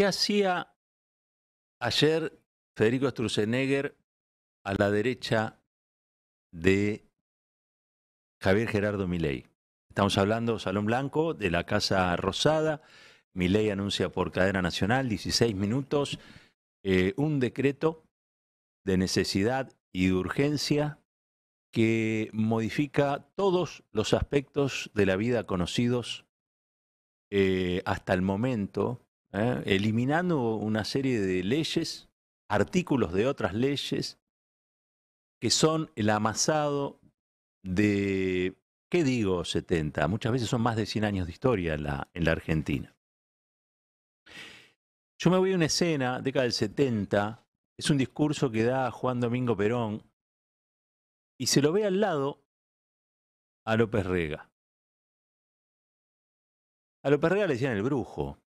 ¿Qué hacía ayer Federico Sturzenegger a la derecha de Javier Gerardo Milei? Estamos hablando Salón Blanco, de la Casa Rosada. Milei anuncia por cadena nacional, 16 minutos, eh, un decreto de necesidad y de urgencia que modifica todos los aspectos de la vida conocidos eh, hasta el momento ¿eh? eliminando una serie de leyes, artículos de otras leyes, que son el amasado de, ¿qué digo 70? Muchas veces son más de 100 años de historia en la, en la Argentina. Yo me voy a una escena, década del 70, es un discurso que da Juan Domingo Perón, y se lo ve al lado a López Rega. A López Rega le decían el brujo,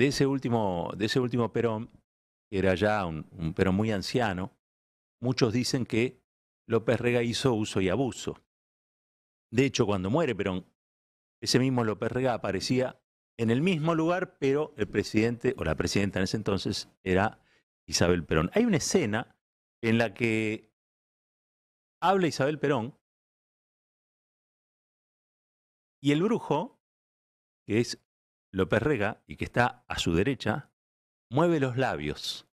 de ese último, de ese último Perón, que era ya un, un Perón muy anciano, muchos dicen que López Rega hizo uso y abuso. De hecho, cuando muere Perón, ese mismo López Rega aparecía en el mismo lugar, pero el presidente o la presidenta en ese entonces era Isabel Perón. Hay una escena en la que habla Isabel Perón y el brujo, que es López Rega, y que está a su derecha, mueve los labios.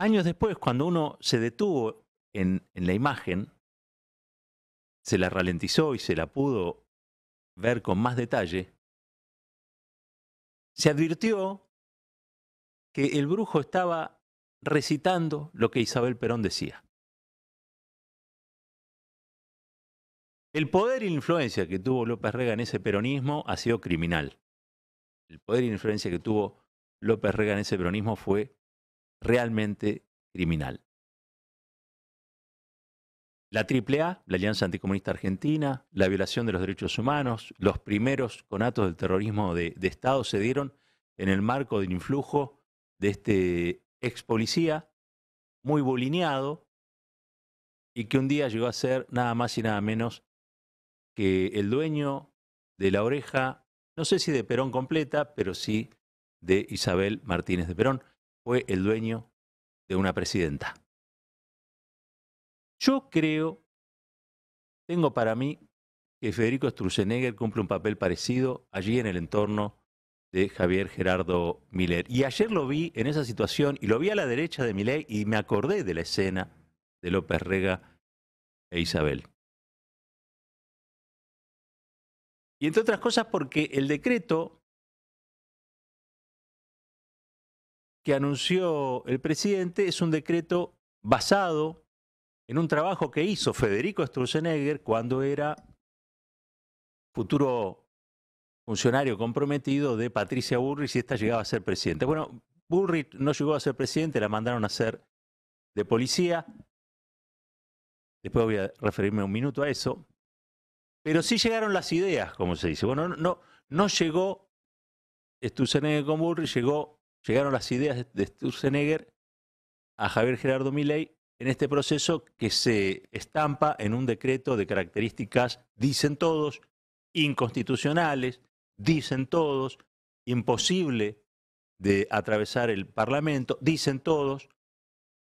Años después, cuando uno se detuvo en, en la imagen, se la ralentizó y se la pudo ver con más detalle, se advirtió que el brujo estaba recitando lo que Isabel Perón decía. El poder e influencia que tuvo López Rega en ese peronismo ha sido criminal. El poder e influencia que tuvo López Rega en ese peronismo fue realmente criminal. La AAA, la Alianza Anticomunista Argentina, la violación de los derechos humanos, los primeros conatos del terrorismo de, Estado se dieron en el marco del influjo de este ex policía, muy bulineado, y que un día llegó a ser nada más y nada menos que el dueño de la oreja, no sé si de Perón completa, pero sí de Isabel Martínez de Perón, fue el dueño de una presidenta. Yo creo, tengo para mí que Federico Struzenegger cumple un papel parecido allí en el entorno de Javier Gerardo Miller. Y ayer lo vi en esa situación y lo vi a la derecha de Miller, y me acordé de la escena de López Rega e Isabel. Y entre otras cosas porque el decreto que anunció el presidente es un decreto basado en un trabajo que hizo Federico Sturzenegger cuando era futuro funcionario comprometido de Patricia Bullrich y esta llegaba a ser presidente. Bueno, Bullrich no llegó a ser presidente, la mandaron a ser de policía. Después voy a referirme un minuto a eso. Pero sí llegaron las ideas, como se dice. Bueno, no, no, llegó Sturzenegger con Burri, llegó, llegaron las ideas de Sturzenegger a Javier Gerardo Milei en este proceso que se estampa en un decreto de características, dicen todos, inconstitucionales, dicen todos, imposible de atravesar el Parlamento, dicen todos,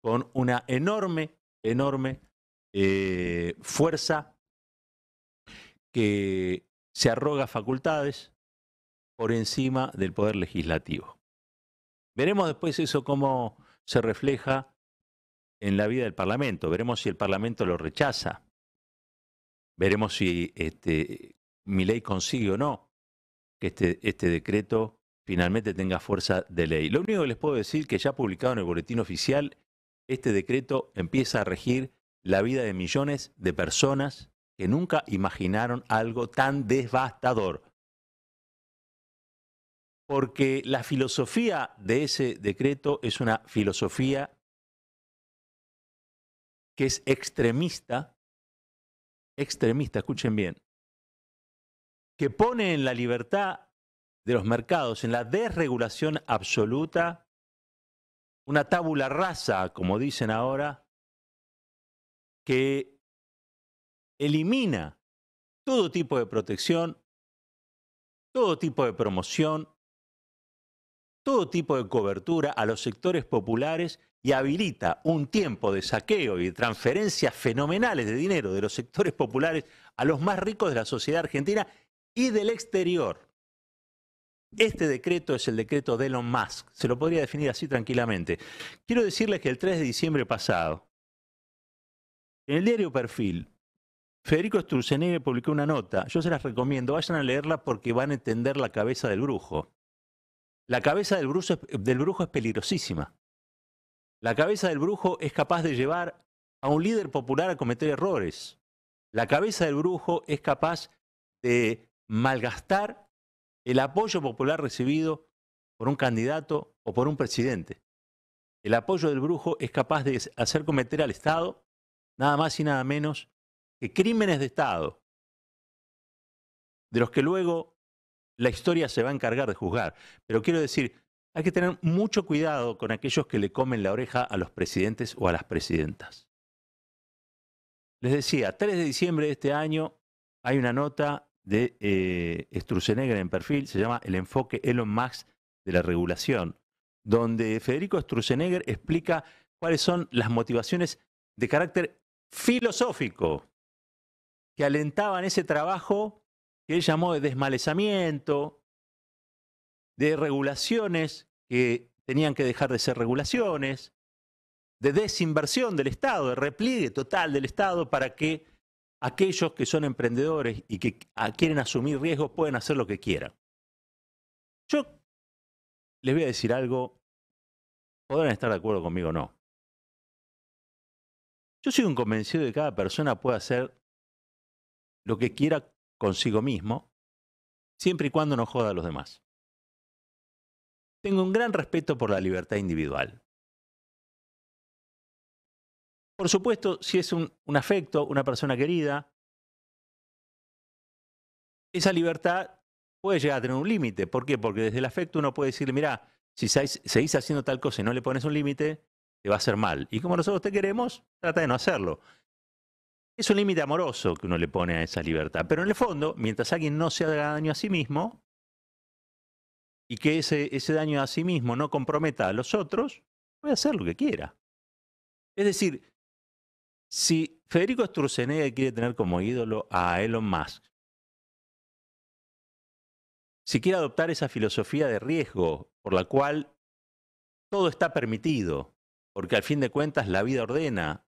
con una enorme, enorme eh, fuerza que se arroga facultades por encima del poder legislativo. Veremos después eso cómo se refleja en la vida del Parlamento. Veremos si el Parlamento lo rechaza. Veremos si este, mi ley consigue o no que este, este, decreto finalmente tenga fuerza de ley. Lo único que les puedo decir es que ya publicado en el boletín oficial, este decreto empieza a regir la vida de millones de personas que nunca imaginaron algo tan devastador. Porque la filosofía de ese decreto es una filosofía que es extremista, extremista, escuchen bien, que pone en la libertad de los mercados, en la desregulación absoluta, una tábula rasa, como dicen ahora, que elimina todo tipo de protección, todo tipo de promoción, todo tipo de cobertura a los sectores populares y habilita un tiempo de saqueo y de transferencias fenomenales de dinero de los sectores populares a los más ricos de la sociedad argentina y del exterior. Este decreto es el decreto de Elon Musk, se lo podría definir así tranquilamente. Quiero decirles que el 3 de diciembre pasado, en el diario Perfil, Federico Sturzenegger publicó una nota, yo se las recomiendo, vayan a leerla porque van a entender la cabeza del brujo. La cabeza del brujo, del brujo es peligrosísima. La cabeza del brujo es capaz de llevar a un líder popular a cometer errores. La cabeza del brujo es capaz de malgastar el apoyo popular recibido por un candidato o por un presidente. El apoyo del brujo es capaz de hacer cometer al Estado nada más y nada menos que crímenes de Estado, de los que luego la historia se va a encargar de juzgar, pero quiero decir, hay que tener mucho cuidado con aquellos que le comen la oreja a los presidentes o a las presidentas. Les decía, 3 de diciembre de este año hay una nota de eh, en perfil, se llama El enfoque Elon Musk de la regulación, donde Federico Struzenegger explica cuáles son las motivaciones de carácter filosófico que alentaban ese trabajo que él llamó de desmalezamiento, de regulaciones que tenían que dejar de ser regulaciones, de desinversión del Estado, de repliegue total del Estado para que aquellos que son emprendedores y que quieren asumir riesgos puedan hacer lo que quieran. Yo les voy a decir algo, podrán estar de acuerdo conmigo o no. Yo soy un convencido de que cada persona puede hacer lo que quiera consigo mismo, siempre y cuando no joda a los demás. Tengo un gran respeto por la libertad individual. Por supuesto, si es un, afecto, una persona querida, esa libertad puede llegar a tener un límite. ¿Por qué? Porque desde el afecto uno puede decir mira, si seguís haciendo tal cosa y no le pones un límite, te va a hacer mal. Y como nosotros te queremos, trata de no hacerlo. Es un límite amoroso que uno le pone a esa libertad. Pero en el fondo, mientras alguien no se haga daño a sí mismo y que ese, daño a sí mismo no comprometa a los otros, puede hacer lo que quiera. Es decir, si Federico Sturzenegger quiere tener como ídolo a Elon Musk, si quiere adoptar esa filosofía de riesgo por la cual todo está permitido, porque al fin de cuentas la vida ordena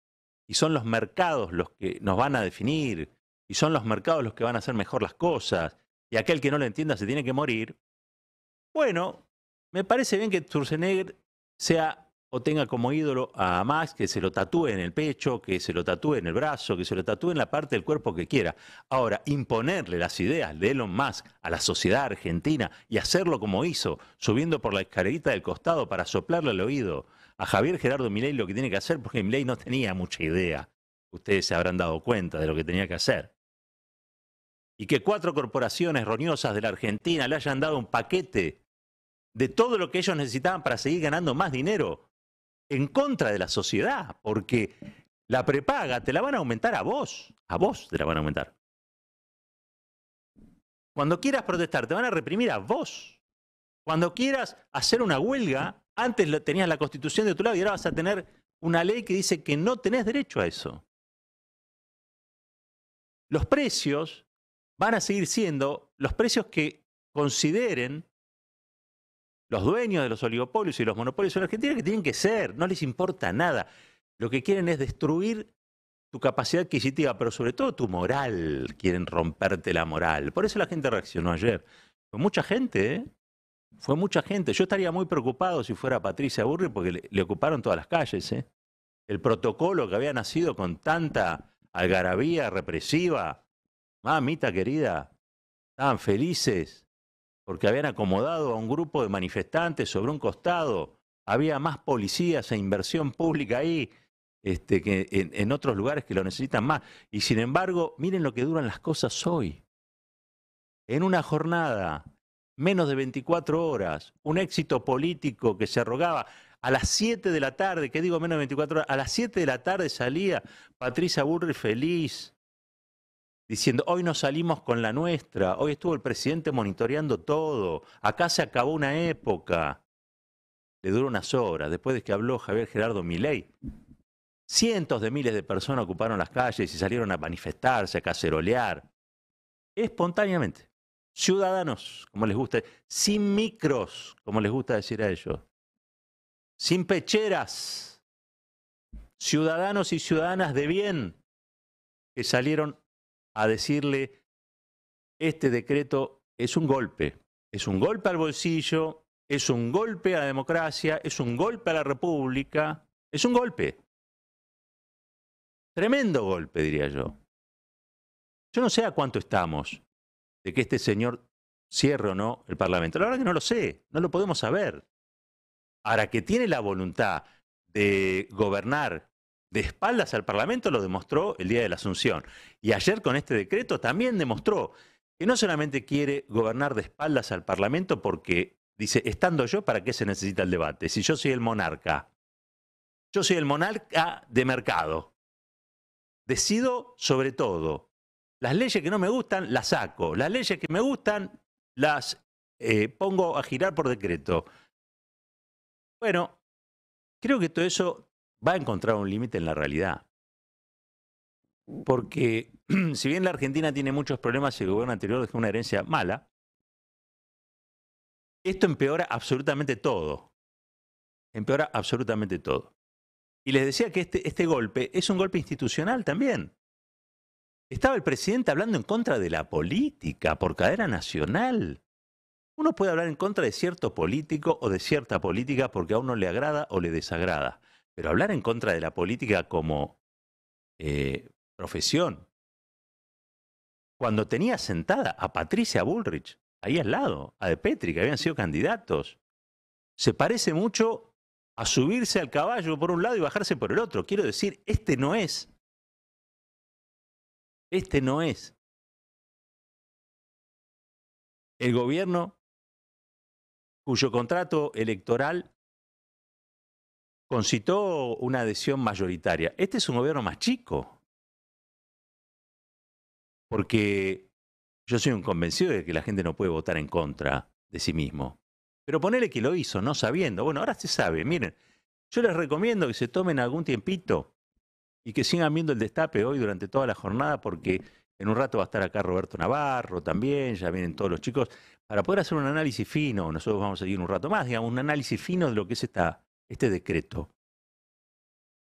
y son los mercados los que nos van a definir y son los mercados los que van a hacer mejor las cosas y aquel que no lo entienda se tiene que morir, bueno, me parece bien que Schwarzenegger sea o tenga como ídolo a Max que se lo tatúe en el pecho, que se lo tatúe en el brazo, que se lo tatúe en la parte del cuerpo que quiera. Ahora, imponerle las ideas de Elon Musk a la sociedad argentina y hacerlo como hizo, subiendo por la escalerita del costado para soplarle al oído a Javier Gerardo Milei lo que tiene que hacer, porque Milei no tenía mucha idea. Ustedes se habrán dado cuenta de lo que tenía que hacer. Y que cuatro corporaciones roñosas de la Argentina le hayan dado un paquete de todo lo que ellos necesitaban para seguir ganando más dinero en contra de la sociedad, porque la prepaga te la van a aumentar a vos, a vos te la van a aumentar. Cuando quieras protestar, te van a reprimir a vos. Cuando quieras hacer una huelga, antes tenías la constitución de tu lado y ahora vas a tener una ley que dice que no tenés derecho a eso. Los precios van a seguir siendo los precios que consideren los dueños de los oligopolios y los monopolios en Argentina que tienen que ser, no les importa nada. Lo que quieren es destruir tu capacidad adquisitiva, pero sobre todo tu moral. Quieren romperte la moral. Por eso la gente reaccionó ayer. Fue mucha gente, ¿eh? Fue mucha gente. Yo estaría muy preocupado si fuera Patricia Burri porque le, le ocuparon todas las calles, ¿eh? El protocolo que había nacido con tanta algarabía represiva. Mamita querida, estaban felices porque habían acomodado a un grupo de manifestantes sobre un costado, había más policías e inversión pública ahí este, que en, otros lugares que lo necesitan más. Y sin embargo, miren lo que duran las cosas hoy. En una jornada, menos de 24 horas, un éxito político que se rogaba, A las 7 de la tarde, que digo menos de 24 horas, a las 7 de la tarde salía Patricia Burri feliz, diciendo, hoy nos salimos con la nuestra, hoy estuvo el presidente monitoreando todo, acá se acabó una época. Le duró unas horas, después de que habló Javier Gerardo Milei, cientos de miles de personas ocuparon las calles y salieron a manifestarse, a cacerolear, espontáneamente. Ciudadanos, como les gusta, sin micros, como les gusta decir a ellos, sin pecheras, ciudadanos y ciudadanas de bien que salieron a decirle, este decreto es un golpe, es un golpe al bolsillo, es un golpe a la democracia, es un golpe a la república, es un golpe. Tremendo golpe, diría yo. Yo no sé a cuánto estamos de que este señor cierre o no el Parlamento. La verdad que no lo sé, no lo podemos saber. Ahora que tiene la voluntad de gobernar de espaldas al Parlamento lo demostró el día de la Asunción. Y ayer con este decreto también demostró que no solamente quiere gobernar de espaldas al Parlamento porque dice, estando yo, ¿para qué se necesita el debate? Si yo soy el monarca, yo soy el monarca de mercado. Decido sobre todo. Las leyes que no me gustan, las saco. Las leyes que me gustan, las eh, pongo a girar por decreto. Bueno, creo que todo eso va a encontrar un límite en la realidad. Mm. Porque si bien la Argentina tiene muchos problemas y el gobierno anterior dejó una herencia mala, esto empeora absolutamente todo. Empeora absolutamente todo. Y les decía que este, este golpe es un golpe institucional también. Estaba el presidente hablando en contra de la política por cadera nacional. Uno puede hablar en contra de cierto político o de cierta política porque a uno le agrada o le desagrada. Pero hablar en contra de la política como eh, profesión. Cuando tenía sentada a Patricia Bullrich, ahí al lado, a De Petri, que habían sido candidatos, se parece mucho a subirse al caballo por un lado y bajarse por el otro. Quiero decir, este no es. Este no es. El gobierno cuyo contrato electoral concitó una adhesión mayoritaria. Este es un gobierno más chico, porque yo soy un convencido de que la gente no puede votar en contra de sí mismo. Pero ponele que lo hizo, no sabiendo. Bueno, ahora se sabe, miren, yo les recomiendo que se tomen algún tiempito y que sigan viendo el destape hoy durante toda la jornada, porque en un rato va a estar acá Roberto Navarro también, ya vienen todos los chicos, para poder hacer un análisis fino, nosotros vamos a seguir un rato más, digamos, un análisis fino de lo que es esta, este decreto,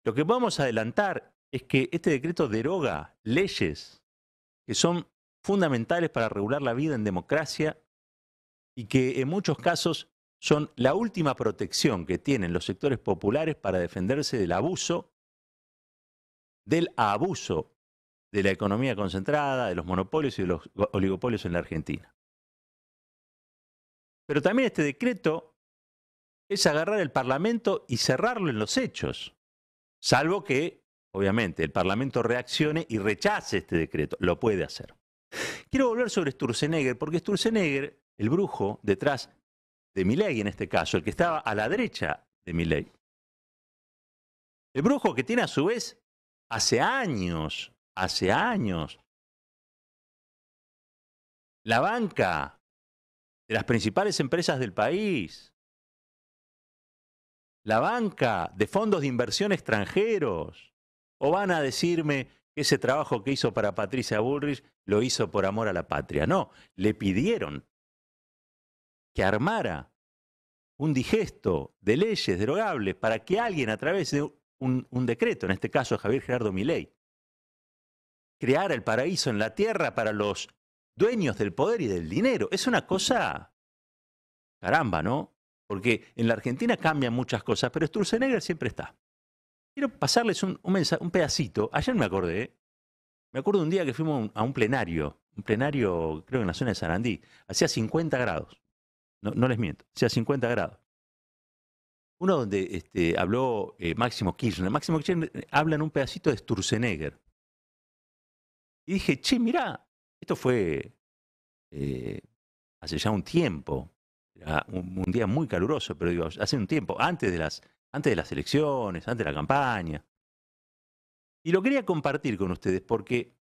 lo que vamos a adelantar es que este decreto deroga leyes que son fundamentales para regular la vida en democracia y que en muchos casos son la última protección que tienen los sectores populares para defenderse del abuso, del abuso de la economía concentrada, de los monopolios y de los oligopolios en la Argentina. Pero también este decreto es agarrar el Parlamento y cerrarlo en los hechos. Salvo que, obviamente, el Parlamento reaccione y rechace este decreto. Lo puede hacer. Quiero volver sobre Sturzenegger, porque Sturzenegger, el brujo detrás de Milley en este caso, el que estaba a la derecha de Milley, el brujo que tiene a su vez hace años, hace años, la banca de las principales empresas del país, la banca, de fondos de inversión extranjeros. O van a decirme que ese trabajo que hizo para Patricia Bullrich lo hizo por amor a la patria. No, le pidieron que armara un digesto de leyes derogables para que alguien a través de un, decreto, en este caso Javier Gerardo Milei, creara el paraíso en la tierra para los dueños del poder y del dinero. Es una cosa, caramba, ¿no? porque en la Argentina cambian muchas cosas, pero Sturzenegger siempre está. Quiero pasarles un, pedacito. Ayer me acordé, me acuerdo un día que fuimos a un plenario, un plenario creo que en la zona de Sarandí, hacía 50 grados, no, les miento, hacía 50 grados. Uno donde este, habló eh, Máximo Kirchner. Máximo Kirchner eh, habla en un pedacito de Sturzenegger. Y dije, che, mirá, esto fue eh, hace ya un tiempo, era un, día muy caluroso, pero digo, hace un tiempo, antes de, las, antes de las elecciones, antes de la campaña. Y lo quería compartir con ustedes porque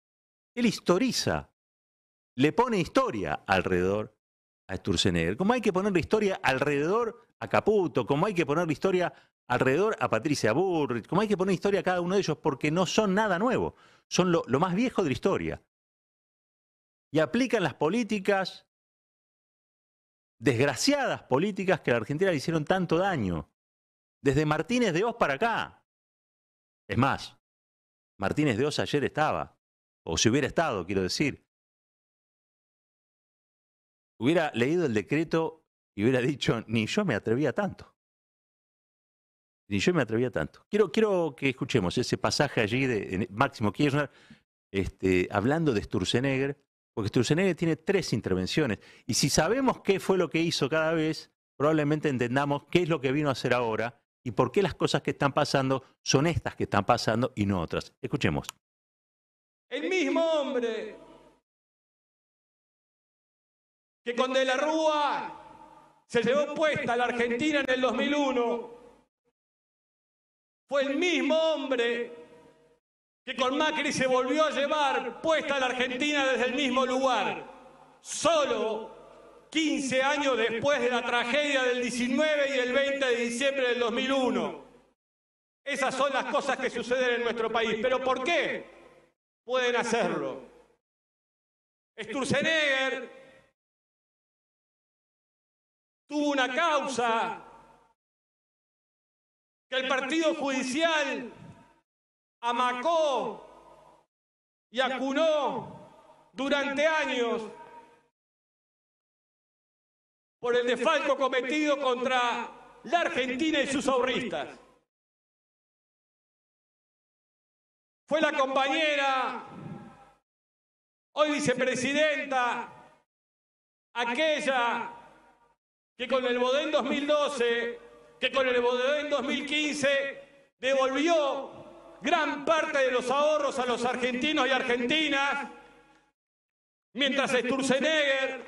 él historiza, le pone historia alrededor a Sturzenegger, como hay que poner la historia alrededor a Caputo, como hay que poner la historia alrededor a Patricia Burrich, como hay que poner historia a cada uno de ellos, porque no son nada nuevo, son lo más viejo de la historia. Y aplican las políticas desgraciadas políticas que a la Argentina le hicieron tanto daño. Desde Martínez de Oz para acá. Es más, Martínez de Oz ayer estaba, o si hubiera estado, quiero decir. Hubiera leído el decreto y hubiera dicho, ni yo me atrevía tanto. Ni yo me atrevía tanto. Quiero, quiero que escuchemos ese pasaje allí de, Máximo Kirchner, este, hablando de Sturzenegger, porque Sturzenegger tiene tres intervenciones. Y si sabemos qué fue lo que hizo cada vez, probablemente entendamos qué es lo que vino a hacer ahora y por qué las cosas que están pasando son estas que están pasando y no otras. Escuchemos. El mismo hombre que con De la Rúa se llevó puesta a la Argentina en el 2001 fue el mismo hombre que con Macri se volvió a llevar puesta a la Argentina desde el mismo lugar, solo 15 años después de la tragedia del 19 y el 20 de diciembre del 2001. Esas son las cosas que suceden en nuestro país. ¿Pero por qué pueden hacerlo? Sturzenegger tuvo una causa que el partido judicial amacó y acunó durante años por el desfalco cometido contra la Argentina y sus ahorristas. Fue la compañera, hoy vicepresidenta, aquella que con el Bodén 2012, que con el Bodén 2015 devolvió gran parte de los ahorros a los argentinos y argentinas, mientras Sturzenegger,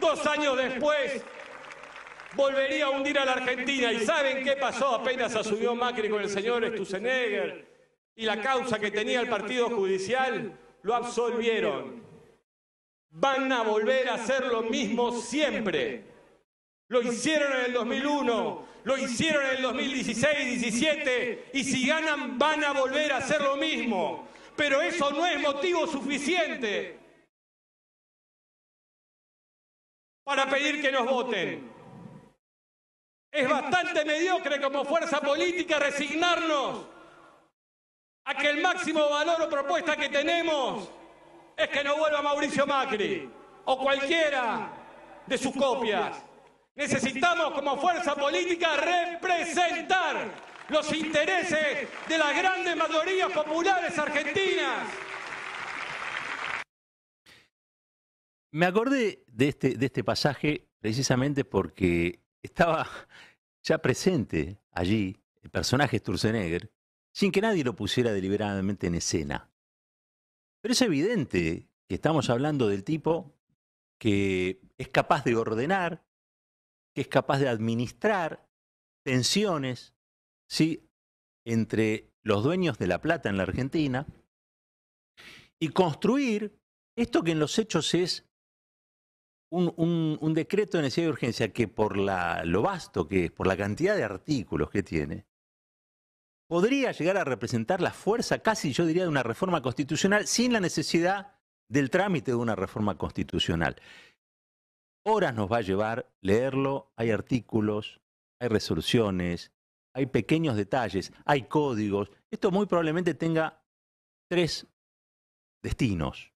dos años después, volvería a hundir a la Argentina. ¿Y saben qué pasó? Apenas asumió Macri con el señor Sturzenegger y la causa que tenía el partido judicial, lo absolvieron. Van a volver a hacer lo mismo siempre. Lo hicieron en el 2001, lo hicieron en el 2016, 17 y si ganan van a volver a hacer lo mismo. Pero eso no es motivo suficiente para pedir que nos voten. Es bastante mediocre como fuerza política resignarnos a que el máximo valor o propuesta que tenemos es que no vuelva Mauricio Macri o cualquiera de sus copias. Necesitamos como fuerza política representar los intereses de las grandes mayorías populares argentinas. Me acordé de este, de este pasaje precisamente porque estaba ya presente allí el personaje Sturzenegger sin que nadie lo pusiera deliberadamente en escena. Pero es evidente que estamos hablando del tipo que es capaz de ordenar que es capaz de administrar tensiones ¿sí? entre los dueños de la plata en la Argentina y construir esto que en los hechos es un, decreto de necesidad de urgencia que por la, lo vasto que es, por la cantidad de artículos que tiene, podría llegar a representar la fuerza casi, yo diría, de una reforma constitucional sin la necesidad del trámite de una reforma constitucional horas nos va a llevar leerlo. Hay artículos, hay resoluciones, hay pequeños detalles, hay códigos. Esto muy probablemente tenga tres destinos.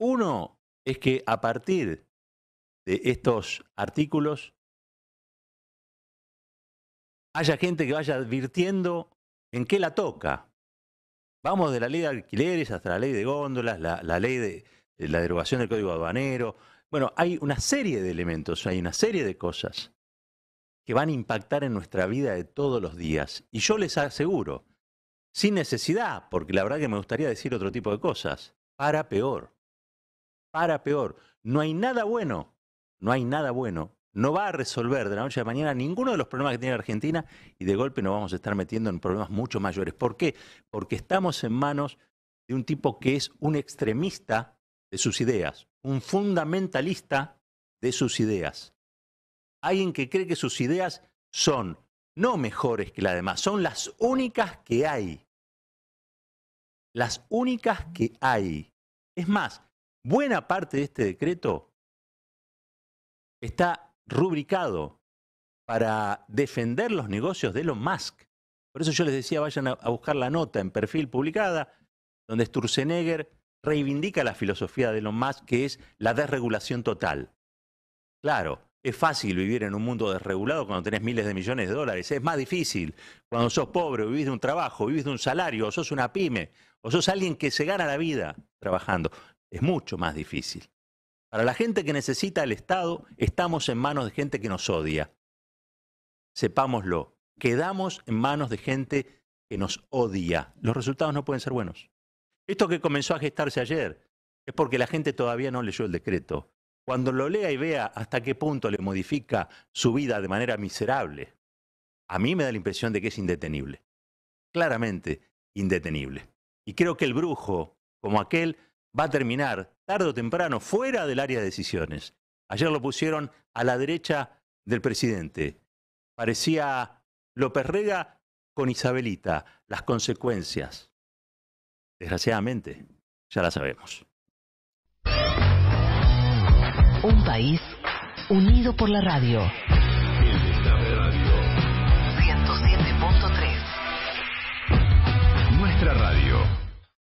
Uno es que a partir de estos artículos haya gente que vaya advirtiendo en qué la toca. Vamos de la ley de alquileres hasta la ley de góndolas, la, la ley de, eh, la derogación del código aduanero. Bueno, hay una serie de elementos, hay una serie de cosas que van a impactar en nuestra vida de todos los días. Y yo les aseguro, sin necesidad, porque la verdad que me gustaría decir otro tipo de cosas, para peor, para peor. No hay nada bueno, no hay nada bueno. No va a resolver de la noche a la mañana ninguno de los problemas que tiene Argentina y de golpe nos vamos a estar metiendo en problemas mucho mayores. ¿Por qué? Porque estamos en manos de un tipo que es un extremista de sus ideas, un fundamentalista de sus ideas. Alguien que cree que sus ideas son no mejores que las demás, son las únicas que hay. Las únicas que hay. Es más, buena parte de este decreto está rubricado para defender los negocios de Elon Musk. Por eso yo les decía, vayan a buscar la nota en perfil publicada, donde Sturzenegger reivindica la filosofía de Elon Musk, que es la desregulación total. Claro, es fácil vivir en un mundo desregulado cuando tenés miles de millones de dólares. Es más difícil cuando sos pobre, vivís de un trabajo, vivís de un salario, o sos una pyme, o sos alguien que se gana la vida trabajando. Es mucho más difícil. Para la gente que necesita el Estado, estamos en manos de gente que nos odia. Sepámoslo, quedamos en manos de gente que nos odia. Los resultados no pueden ser buenos. Esto que comenzó a gestarse ayer es porque la gente todavía no leyó el decreto. Cuando lo lea y vea hasta qué punto le modifica su vida de manera miserable, a mí me da la impresión de que es indetenible. Claramente indetenible. Y creo que el brujo, como aquel, va a terminar tarde o temprano fuera del área de decisiones. Ayer lo pusieron a la derecha del presidente. Parecía López Rega con Isabelita, las consecuencias Desgraciadamente, ya la sabemos. Un país unido por la radio.